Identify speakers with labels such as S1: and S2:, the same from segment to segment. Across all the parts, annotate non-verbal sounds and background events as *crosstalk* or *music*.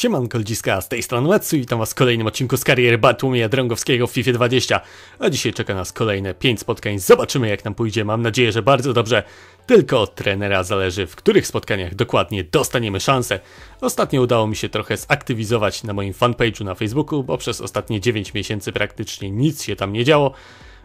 S1: Siemanko Ludziska, z tej strony Wetsu i witam was w kolejnym odcinku z kariery Bartłomieja Drągowskiego w FIFA 20. A dzisiaj czeka nas kolejne 5 spotkań, zobaczymy jak nam pójdzie, mam nadzieję, że bardzo dobrze. Tylko od trenera zależy, w których spotkaniach dokładnie dostaniemy szansę. Ostatnio udało mi się trochę zaktywizować na moim fanpage'u na Facebooku, bo przez ostatnie 9 miesięcy praktycznie nic się tam nie działo.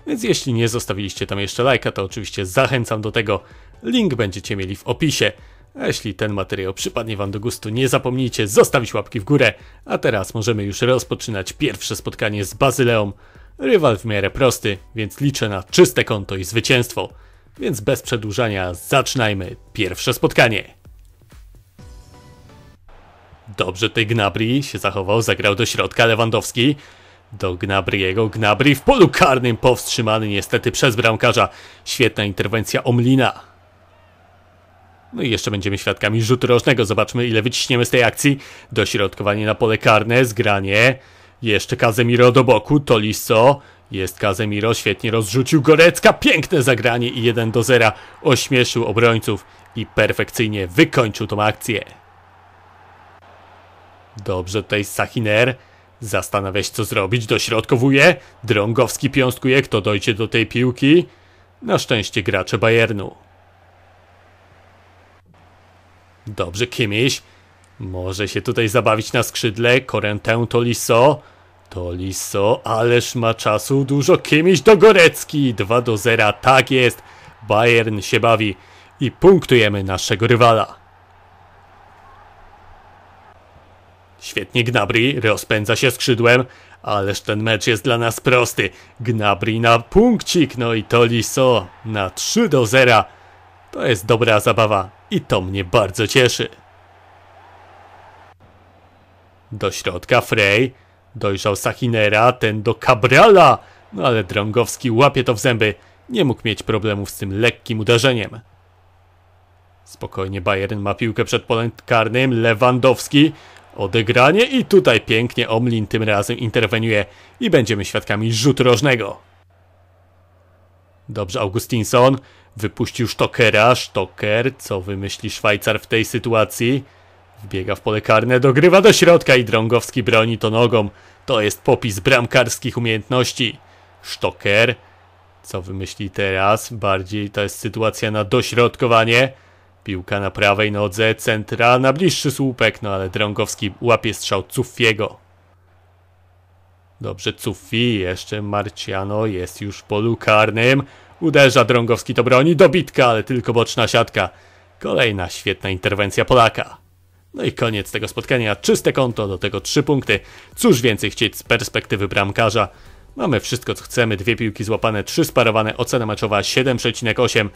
S1: Więc jeśli nie zostawiliście tam jeszcze lajka, to oczywiście zachęcam do tego. Link będziecie mieli w opisie jeśli ten materiał przypadnie Wam do gustu, nie zapomnijcie zostawić łapki w górę. A teraz możemy już rozpoczynać pierwsze spotkanie z Bazyleą. Rywal w miarę prosty, więc liczę na czyste konto i zwycięstwo. Więc bez przedłużania zaczynajmy pierwsze spotkanie. Dobrze tej Gnabry się zachował, zagrał do środka Lewandowski. Do Gnabriego, Gnabry w polu karnym powstrzymany niestety przez bramkarza. Świetna interwencja Omlina. No i jeszcze będziemy świadkami rzutu rożnego. Zobaczmy, ile wyciśniemy z tej akcji. Dośrodkowanie na pole karne, zgranie. Jeszcze Kazemiro do boku, to listo. Jest Kazemiro, świetnie rozrzucił Gorecka, piękne zagranie i 1 do 0. Ośmieszył obrońców i perfekcyjnie wykończył tą akcję. Dobrze tutaj Sachiner. Zastanawia się co zrobić, dośrodkowuje. Drągowski piąstkuje, kto dojdzie do tej piłki. Na szczęście gracze Bayernu. Dobrze, Kimiś. Może się tutaj zabawić na skrzydle, korentę to liso. To liso, ależ ma czasu dużo, Kimiś do Gorecki. 2 do 0, tak jest. Bayern się bawi i punktujemy naszego rywala. Świetnie Gnabry, rozpędza się skrzydłem, ależ ten mecz jest dla nas prosty. Gnabry na punkcik, no i to liso na 3 do 0. To jest dobra zabawa i to mnie bardzo cieszy. Do środka Frey dojrzał Sachinera, ten do Cabrala, no ale Drągowski łapie to w zęby. Nie mógł mieć problemów z tym lekkim uderzeniem. Spokojnie Bayern ma piłkę przed polem karnym, Lewandowski odegranie i tutaj pięknie Omlin tym razem interweniuje i będziemy świadkami rzutu rożnego. Dobrze, Augustinson wypuścił sztokera. Sztoker, co wymyśli Szwajcar w tej sytuacji? Wbiega w pole karne, dogrywa do środka i Drągowski broni to nogą. To jest popis bramkarskich umiejętności. Sztoker, co wymyśli teraz? Bardziej to jest sytuacja na dośrodkowanie. Piłka na prawej nodze, centra na bliższy słupek, no ale Drągowski łapie strzał Cuffiego. Dobrze, Cufi, jeszcze Marciano jest już w polu karnym. Uderza Drągowski do broni, dobitka, ale tylko boczna siatka. Kolejna świetna interwencja Polaka. No i koniec tego spotkania, czyste konto, do tego trzy punkty. Cóż więcej chcieć z perspektywy bramkarza? Mamy wszystko co chcemy, dwie piłki złapane, trzy sparowane, ocena meczowa 7,8.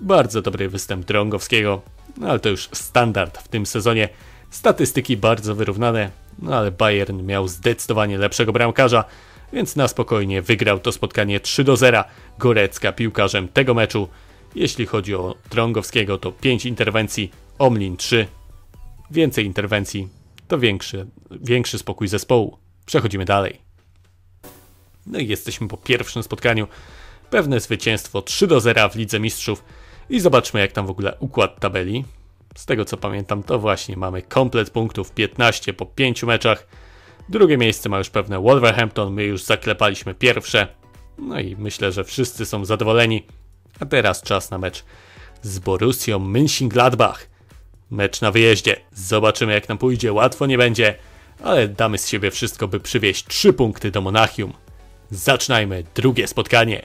S1: Bardzo dobry występ Drągowskiego, no ale to już standard w tym sezonie. Statystyki bardzo wyrównane, no ale Bayern miał zdecydowanie lepszego bramkarza, więc na spokojnie wygrał to spotkanie 3 do 0. Gorecka piłkarzem tego meczu. Jeśli chodzi o Trągowskiego, to 5 interwencji, Omlin 3. Więcej interwencji to większy, większy spokój zespołu. Przechodzimy dalej. No i jesteśmy po pierwszym spotkaniu. Pewne zwycięstwo 3 do 0 w Lidze Mistrzów. I zobaczmy, jak tam w ogóle układ tabeli. Z tego co pamiętam, to właśnie mamy komplet punktów 15 po 5 meczach. Drugie miejsce ma już pewne Wolverhampton, my już zaklepaliśmy pierwsze. No i myślę, że wszyscy są zadowoleni. A teraz czas na mecz z Borussią Mönchengladbach. Mecz na wyjeździe. Zobaczymy jak nam pójdzie, łatwo nie będzie, ale damy z siebie wszystko, by przywieźć 3 punkty do Monachium. Zaczynajmy drugie spotkanie.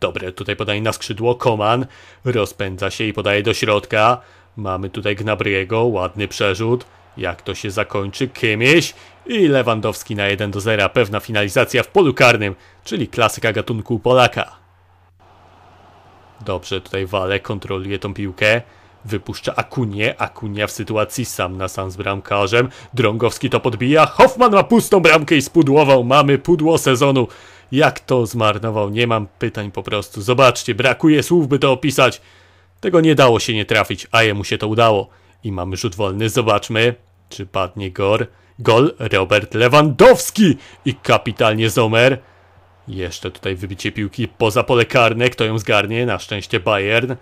S1: Dobre, tutaj podaję na skrzydło, Koman rozpędza się i podaje do środka. Mamy tutaj Gnabryego, ładny przerzut. Jak to się zakończy? Kimieś i Lewandowski na 1 do 0. Pewna finalizacja w polu karnym, czyli klasyka gatunku Polaka. Dobrze, tutaj Wale kontroluje tą piłkę. Wypuszcza Akunię. Akunia w sytuacji sam na sam z bramkarzem. Drągowski to podbija. Hoffman ma pustą bramkę i spudłował. Mamy pudło sezonu. Jak to zmarnował? Nie mam pytań po prostu. Zobaczcie, brakuje słów, by to opisać. Tego nie dało się nie trafić, a jemu się to udało. I mamy rzut wolny, zobaczmy, czy padnie gor. Gol Robert Lewandowski i kapitalnie Zomer. Jeszcze tutaj wybicie piłki poza pole karne, kto ją zgarnie, na szczęście Bayern.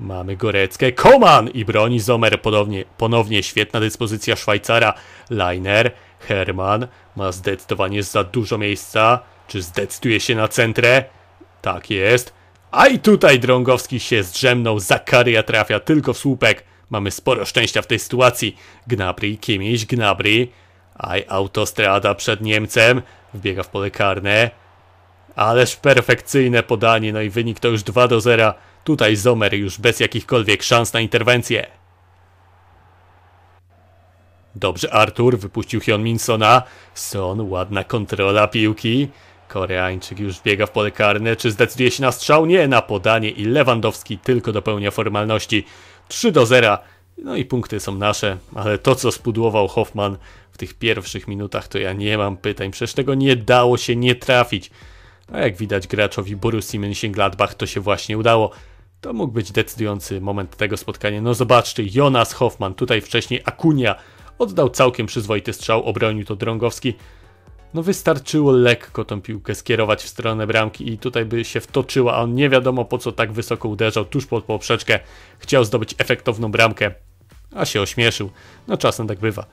S1: Mamy Goreckę, Koman i broni Zomer, podobnie, ponownie świetna dyspozycja Szwajcara. Liner. Herman ma zdecydowanie za dużo miejsca. Czy zdecyduje się na centrę? Tak jest. A i tutaj Drągowski się zdrzemnął, Zakaria trafia tylko w słupek. Mamy sporo szczęścia w tej sytuacji. Gnabry, Kimiś, Gnabry. Aj, autostrada przed Niemcem. Wbiega w pole karne. Ależ perfekcyjne podanie, no i wynik to już 2 do 0. Tutaj Zomer już bez jakichkolwiek szans na interwencję. Dobrze, Artur wypuścił Hyun Minsona. Son, ładna kontrola piłki. Koreańczyk już biega w pole karne. Czy zdecyduje się na strzał? Nie, na podanie i Lewandowski tylko dopełnia formalności. 3 do 0. No i punkty są nasze, ale to co spudłował Hoffman w tych pierwszych minutach, to ja nie mam pytań. Przecież tego nie dało się nie trafić. A jak widać graczowi Borussii Mönchengladbach to się właśnie udało. To mógł być decydujący moment tego spotkania. No zobaczcie, Jonas Hoffman, tutaj wcześniej Akunia, oddał całkiem przyzwoity strzał, obronił to Drągowski no wystarczyło lekko tą piłkę skierować w stronę bramki i tutaj by się wtoczyła, a on nie wiadomo po co tak wysoko uderzał tuż pod poprzeczkę, chciał zdobyć efektowną bramkę, a się ośmieszył. No czasem tak bywa.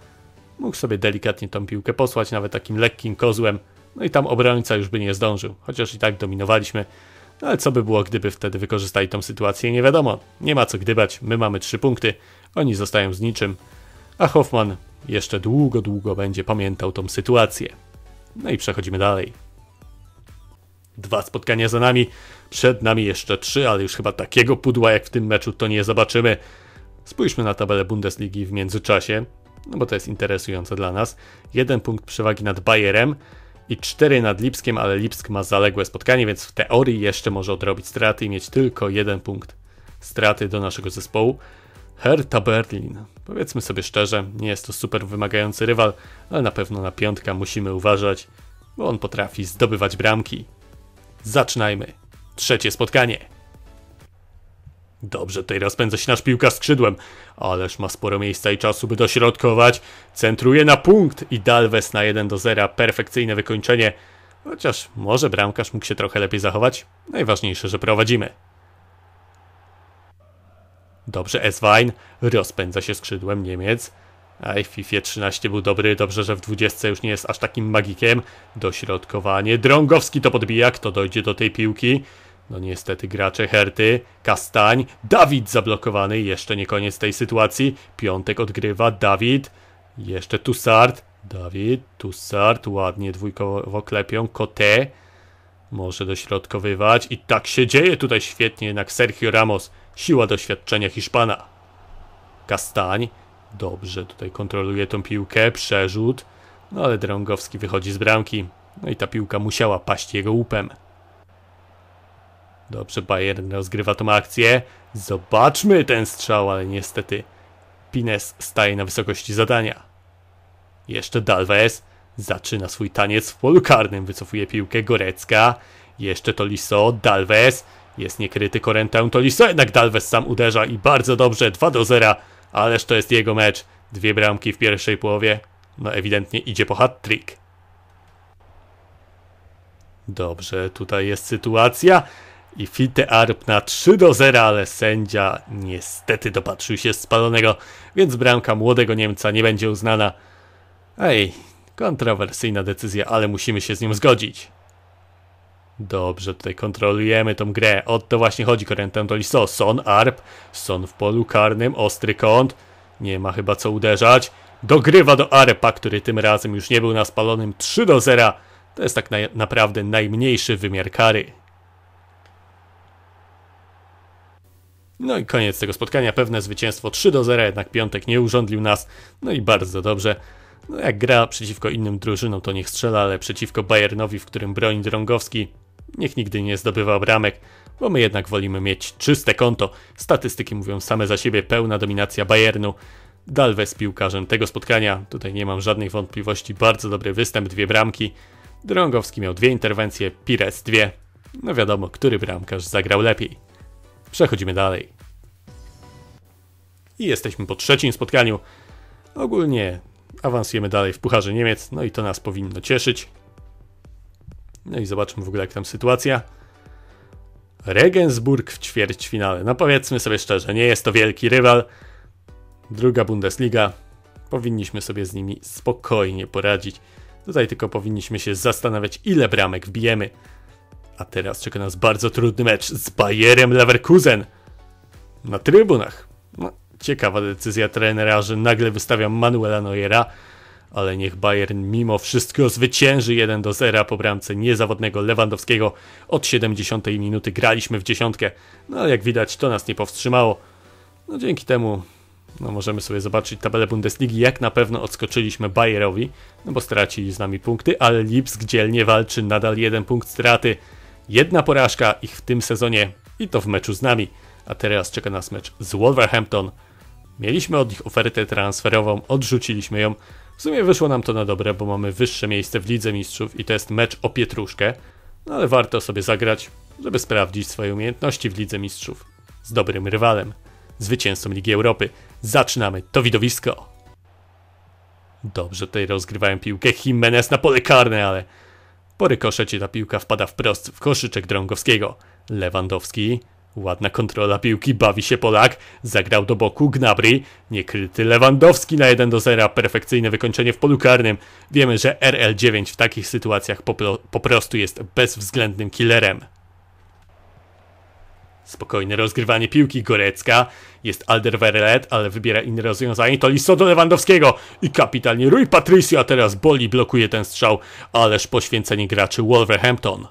S1: Mógł sobie delikatnie tą piłkę posłać, nawet takim lekkim kozłem, no i tam obrońca już by nie zdążył, chociaż i tak dominowaliśmy. No ale co by było, gdyby wtedy wykorzystali tą sytuację? Nie wiadomo. Nie ma co gdybać. My mamy trzy punkty, oni zostają z niczym. A Hoffman jeszcze długo, długo będzie pamiętał tą sytuację. No i przechodzimy dalej. Dwa spotkania za nami, przed nami jeszcze trzy, ale już chyba takiego pudła jak w tym meczu to nie zobaczymy. Spójrzmy na tabelę Bundesligi w międzyczasie, no bo to jest interesujące dla nas. Jeden punkt przewagi nad Bayerem i cztery nad Lipskiem, ale Lipsk ma zaległe spotkanie, więc w teorii jeszcze może odrobić straty i mieć tylko jeden punkt straty do naszego zespołu. Hertha Berlin. Powiedzmy sobie szczerze, nie jest to super wymagający rywal, ale na pewno na piątka musimy uważać, bo on potrafi zdobywać bramki. Zaczynajmy. Trzecie spotkanie. Dobrze, tutaj rozpędza się nasz piłka skrzydłem, ależ ma sporo miejsca i czasu, by dośrodkować. Centruje na punkt i Dalves na 1 do 0. Perfekcyjne wykończenie, chociaż może bramkarz mógł się trochę lepiej zachować. Najważniejsze, że prowadzimy. Dobrze, Eswein rozpędza się skrzydłem Niemiec. A w FIFA 13 był dobry, dobrze, że w 20 już nie jest aż takim magikiem. Dośrodkowanie, Drągowski to podbija, kto dojdzie do tej piłki? No niestety gracze Herty, Kastań, Dawid zablokowany, jeszcze nie koniec tej sytuacji. Piątek odgrywa, Dawid, jeszcze Tussard, Dawid, Tussard, ładnie dwójkowo klepią, Kote może dośrodkowywać i tak się dzieje tutaj świetnie, jednak Sergio Ramos Siła doświadczenia Hiszpana. Kastań dobrze tutaj kontroluje tą piłkę, przerzut, no ale Drągowski wychodzi z bramki. No i ta piłka musiała paść jego łupem. Dobrze, Bayern rozgrywa tą akcję. Zobaczmy ten strzał, ale niestety Pines staje na wysokości zadania. Jeszcze Dalves zaczyna swój taniec w polu karnym, wycofuje piłkę Gorecka. Jeszcze to Liso, Dalves, jest niekryty korentę, to jednak Dalves sam uderza i bardzo dobrze, 2 do 0. Ależ to jest jego mecz. Dwie bramki w pierwszej połowie. No ewidentnie idzie po hat-trick. Dobrze, tutaj jest sytuacja. I Fite Arp na 3 do 0, ale sędzia niestety dopatrzył się spalonego, więc bramka młodego Niemca nie będzie uznana. Ej, kontrowersyjna decyzja, ale musimy się z nim zgodzić. Dobrze, tutaj kontrolujemy tą grę. O to właśnie chodzi, Corinthian to listo. Son, Arp, Son w polu karnym, ostry kąt. Nie ma chyba co uderzać. Dogrywa do Arpa, który tym razem już nie był na spalonym 3 do 0. To jest tak na naprawdę najmniejszy wymiar kary. No i koniec tego spotkania. Pewne zwycięstwo 3 do 0, jednak Piątek nie urządlił nas. No i bardzo dobrze. No jak gra przeciwko innym drużynom, to niech strzela, ale przeciwko Bayernowi, w którym broni Drągowski, Niech nigdy nie zdobywa bramek, bo my jednak wolimy mieć czyste konto. Statystyki mówią same za siebie, pełna dominacja Bayernu. z piłkarzem tego spotkania, tutaj nie mam żadnych wątpliwości, bardzo dobry występ, dwie bramki. Drągowski miał dwie interwencje, Pires dwie. No wiadomo, który bramkarz zagrał lepiej. Przechodzimy dalej. I jesteśmy po trzecim spotkaniu. Ogólnie awansujemy dalej w Pucharze Niemiec, no i to nas powinno cieszyć. No i zobaczmy w ogóle, jak tam sytuacja. Regensburg w ćwierćfinale. No powiedzmy sobie szczerze, nie jest to wielki rywal. Druga Bundesliga. Powinniśmy sobie z nimi spokojnie poradzić. Tutaj tylko powinniśmy się zastanawiać, ile bramek wbijemy. A teraz czeka nas bardzo trudny mecz z Bayerem Leverkusen na trybunach. No, ciekawa decyzja trenera, że nagle wystawiam Manuela Neuera ale niech Bayern mimo wszystko zwycięży 1 do 0 po bramce niezawodnego Lewandowskiego. Od 70 minuty graliśmy w dziesiątkę, no ale jak widać to nas nie powstrzymało. No dzięki temu no możemy sobie zobaczyć tabelę Bundesligi, jak na pewno odskoczyliśmy Bayerowi, no bo stracili z nami punkty, ale Lipsk dzielnie walczy, nadal jeden punkt straty. Jedna porażka ich w tym sezonie i to w meczu z nami. A teraz czeka nas mecz z Wolverhampton. Mieliśmy od nich ofertę transferową, odrzuciliśmy ją, w sumie wyszło nam to na dobre, bo mamy wyższe miejsce w Lidze Mistrzów i to jest mecz o pietruszkę, no ale warto sobie zagrać, żeby sprawdzić swoje umiejętności w Lidze Mistrzów z dobrym rywalem, zwycięzcą Ligi Europy. Zaczynamy to widowisko! Dobrze tutaj rozgrywają piłkę Jimenez na pole karne, ale po rykoszecie ta piłka wpada wprost w koszyczek Drągowskiego. Lewandowski Ładna kontrola piłki, bawi się Polak, zagrał do boku Gnabry, niekryty Lewandowski na 1 do 0, perfekcyjne wykończenie w polu karnym. Wiemy, że RL9 w takich sytuacjach po, po prostu jest bezwzględnym killerem. Spokojne rozgrywanie piłki Gorecka. Jest Alderweireld, ale wybiera inne rozwiązanie. To listo do Lewandowskiego. I kapitalnie Rui Patricio, a teraz boli blokuje ten strzał. Ależ poświęcenie graczy Wolverhampton.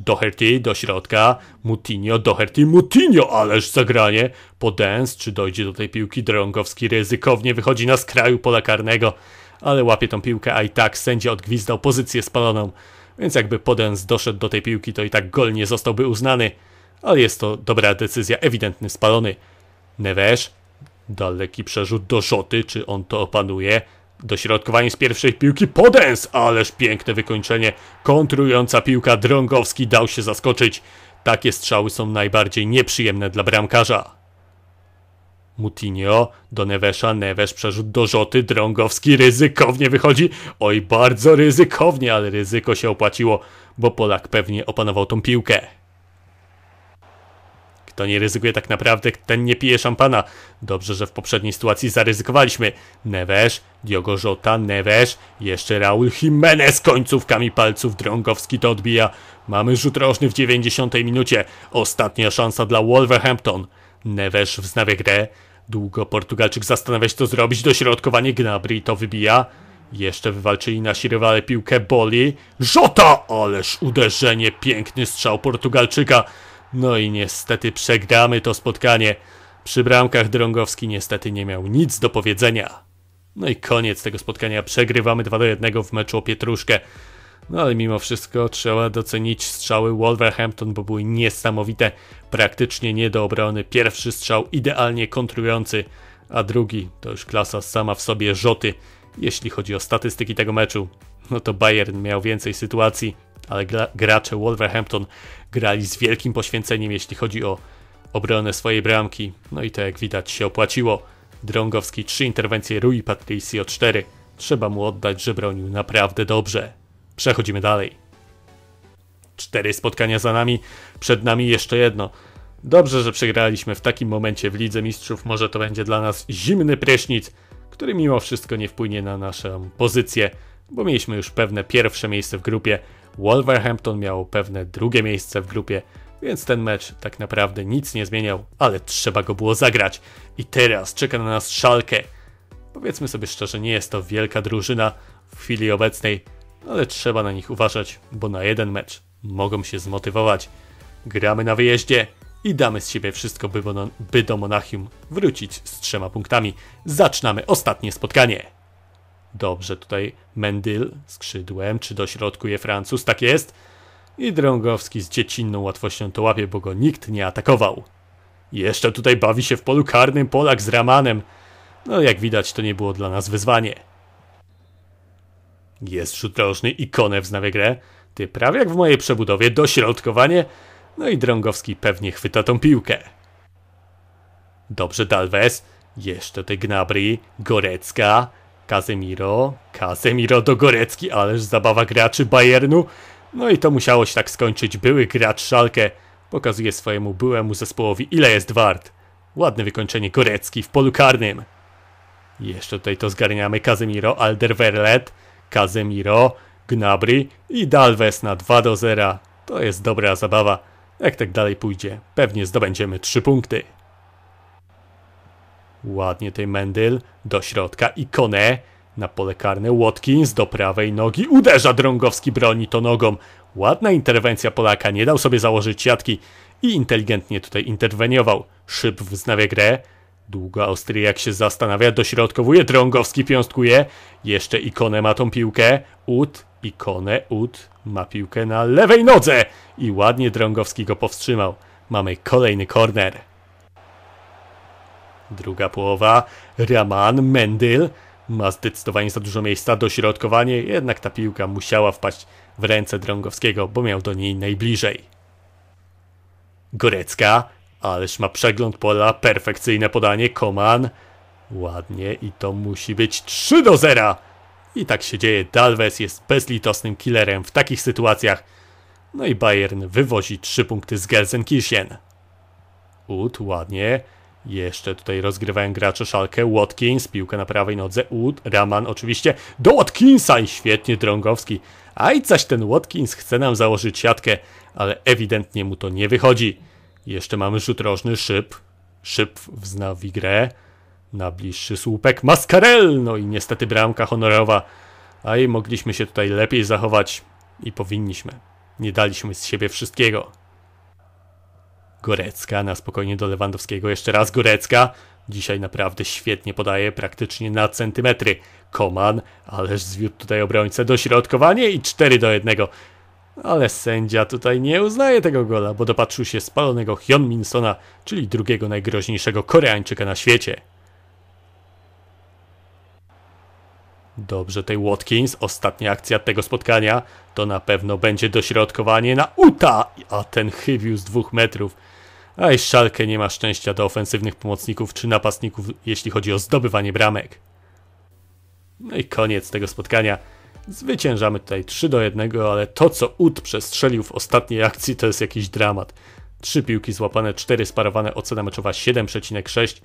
S1: Doherty do środka, Mutinio, Doherty, Mutinio, ależ zagranie. Podens, czy dojdzie do tej piłki? Drągowski ryzykownie wychodzi na skraju pola karnego, ale łapie tą piłkę, a i tak sędzia odgwizdał pozycję spaloną. Więc jakby Podens doszedł do tej piłki, to i tak gol nie zostałby uznany. Ale jest to dobra decyzja, ewidentny spalony. Neves, daleki przerzut do Szoty, czy on to opanuje? Dośrodkowanie z pierwszej piłki podens, ależ piękne wykończenie. Kontrująca piłka Drągowski dał się zaskoczyć. Takie strzały są najbardziej nieprzyjemne dla bramkarza. Mutinio do Nevesza, Nevesz przerzut do Rzoty, Drągowski ryzykownie wychodzi. Oj, bardzo ryzykownie, ale ryzyko się opłaciło, bo Polak pewnie opanował tą piłkę. Kto nie ryzykuje tak naprawdę, ten nie pije szampana. Dobrze, że w poprzedniej sytuacji zaryzykowaliśmy. Neves, Diogo Jota, Neves, jeszcze Raul Jimenez końcówkami palców Drągowski to odbija. Mamy rzut rożny w 90 minucie. Ostatnia szansa dla Wolverhampton. Neves wznawia grę. Długo Portugalczyk zastanawia się co zrobić. Dośrodkowanie Gnabry to wybija. Jeszcze wywalczyli nasi rywale piłkę boli. Rzota! Ależ uderzenie, piękny strzał Portugalczyka. No i niestety przegramy to spotkanie. Przy bramkach Drągowski niestety nie miał nic do powiedzenia. No i koniec tego spotkania. Przegrywamy 2 do 1 w meczu o Pietruszkę. No ale mimo wszystko trzeba docenić strzały Wolverhampton, bo były niesamowite, praktycznie nie do obrony. Pierwszy strzał idealnie kontrujący, a drugi to już klasa sama w sobie rzoty. Jeśli chodzi o statystyki tego meczu, no to Bayern miał więcej sytuacji, ale gra, gracze Wolverhampton grali z wielkim poświęceniem, jeśli chodzi o obronę swojej bramki. No i to jak widać się opłaciło. Drągowski 3 interwencje, Rui Patricio 4. Trzeba mu oddać, że bronił naprawdę dobrze. Przechodzimy dalej. Cztery spotkania za nami, przed nami jeszcze jedno. Dobrze, że przegraliśmy w takim momencie w Lidze Mistrzów. Może to będzie dla nas zimny prysznic, który mimo wszystko nie wpłynie na naszą pozycję, bo mieliśmy już pewne pierwsze miejsce w grupie, Wolverhampton miał pewne drugie miejsce w grupie, więc ten mecz tak naprawdę nic nie zmieniał, ale trzeba go było zagrać. I teraz czeka na nas szalkę. Powiedzmy sobie szczerze, nie jest to wielka drużyna w chwili obecnej, ale trzeba na nich uważać, bo na jeden mecz mogą się zmotywować. Gramy na wyjeździe i damy z siebie wszystko, by, by do Monachium wrócić z trzema punktami. Zaczynamy ostatnie spotkanie. Dobrze, tutaj Mendyl skrzydłem, czy dośrodkuje Francuz, tak jest. I Drągowski z dziecinną łatwością to łapie, bo go nikt nie atakował. Jeszcze tutaj bawi się w polu karnym Polak z Ramanem. No jak widać, to nie było dla nas wyzwanie. Jest rzut rożny i Konew znawia grę. Ty prawie jak w mojej przebudowie, dośrodkowanie. No i Drągowski pewnie chwyta tą piłkę. Dobrze Dalves, jeszcze te Gnabry, Gorecka, Kazemiro, Kazemiro do Gorecki, ależ zabawa graczy Bayernu. No i to musiało się tak skończyć. Były gracz Szalkę pokazuje swojemu byłemu zespołowi ile jest wart. Ładne wykończenie Gorecki w polu karnym. Jeszcze tutaj to zgarniamy Casemiro, Alderweireld, Kazemiro, Gnabry i Dalves na 2 do 0. To jest dobra zabawa. Jak tak dalej pójdzie, pewnie zdobędziemy 3 punkty. Ładnie tej Mendyl. Do środka i Kone na pole karne. Watkins do prawej nogi. Uderza Drągowski, broni to nogą. Ładna interwencja Polaka. Nie dał sobie założyć siatki i inteligentnie tutaj interweniował. Szyb wznawia grę. Długo Austriak się zastanawia, dośrodkowuje, Drągowski piąstkuje. Jeszcze Ikonę ma tą piłkę. Ut, Ikonę, Ut ma piłkę na lewej nodze. I ładnie Drągowski go powstrzymał. Mamy kolejny korner. Druga połowa. Raman, Mendel. ma zdecydowanie za dużo miejsca, do środkowania, jednak ta piłka musiała wpaść w ręce Drągowskiego, bo miał do niej najbliżej. Gorecka, ależ ma przegląd pola, perfekcyjne podanie, Koman. Ładnie i to musi być 3 do 0. I tak się dzieje, Dalves jest bezlitosnym killerem w takich sytuacjach. No i Bayern wywozi 3 punkty z Gelsenkirchen. Ut, ładnie. Jeszcze tutaj rozgrywają gracze szalkę. Watkins, piłkę na prawej nodze. Ud, Raman oczywiście do Watkinsa i świetnie Drągowski. A i coś ten Watkins chce nam założyć siatkę, ale ewidentnie mu to nie wychodzi. Jeszcze mamy rzut rożny, szyb. Szyb wznawi grę. Na bliższy słupek Maskarello no i niestety bramka honorowa. A i mogliśmy się tutaj lepiej zachować i powinniśmy. Nie daliśmy z siebie wszystkiego. Gorecka na spokojnie do Lewandowskiego. Jeszcze raz Gorecka. Dzisiaj naprawdę świetnie podaje, praktycznie na centymetry. Koman, ależ zwiódł tutaj obrońcę. Dośrodkowanie i 4 do 1. Ale sędzia tutaj nie uznaje tego gola, bo dopatrzył się spalonego Hyun Minsona, czyli drugiego najgroźniejszego Koreańczyka na świecie. Dobrze, tej Watkins, ostatnia akcja tego spotkania, to na pewno będzie dośrodkowanie na Uta, a ten chybił z dwóch metrów. A i Szalkę nie ma szczęścia do ofensywnych pomocników czy napastników, jeśli chodzi o zdobywanie bramek. No i koniec tego spotkania. Zwyciężamy tutaj 3 do 1, ale to co Ud przestrzelił w ostatniej akcji to jest jakiś dramat. 3 piłki złapane, 4 sparowane, ocena meczowa 7,6.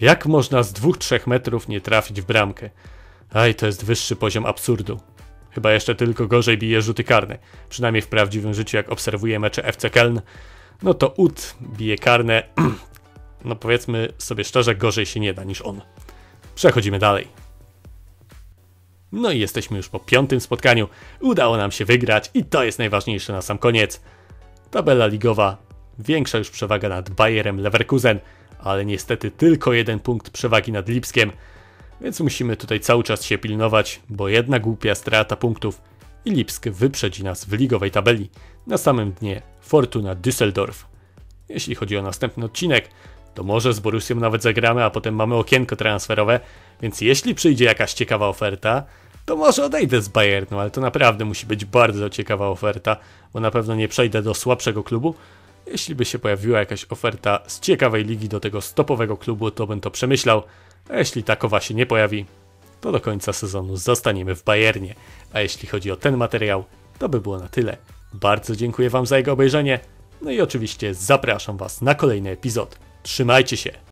S1: Jak można z 2-3 metrów nie trafić w bramkę? Aj, to jest wyższy poziom absurdu. Chyba jeszcze tylko gorzej bije rzuty karne. Przynajmniej w prawdziwym życiu, jak obserwuję mecze FC Keln, no to Ut bije karne. *clears throat* No powiedzmy sobie szczerze, gorzej się nie da niż on. Przechodzimy dalej. No i jesteśmy już po piątym spotkaniu. Udało nam się wygrać i to jest najważniejsze na sam koniec. Tabela ligowa, większa już przewaga nad Bayerem Leverkusen, ale niestety tylko jeden punkt przewagi nad Lipskiem, więc musimy tutaj cały czas się pilnować, bo jedna głupia strata punktów i Lipsk wyprzedzi nas w ligowej tabeli. Na samym dnie Fortuna Düsseldorf. Jeśli chodzi o następny odcinek, to może z Borusią nawet zagramy, a potem mamy okienko transferowe, więc jeśli przyjdzie jakaś ciekawa oferta, to może odejdę z Bayernu, ale to naprawdę musi być bardzo ciekawa oferta, bo na pewno nie przejdę do słabszego klubu. Jeśli by się pojawiła jakaś oferta z ciekawej ligi do tego stopowego klubu, to bym to przemyślał, a jeśli takowa się nie pojawi, to do końca sezonu zostaniemy w Bayernie. A jeśli chodzi o ten materiał, to by było na tyle. Bardzo dziękuję Wam za jego obejrzenie, no i oczywiście zapraszam Was na kolejny epizod. Trzymajcie się!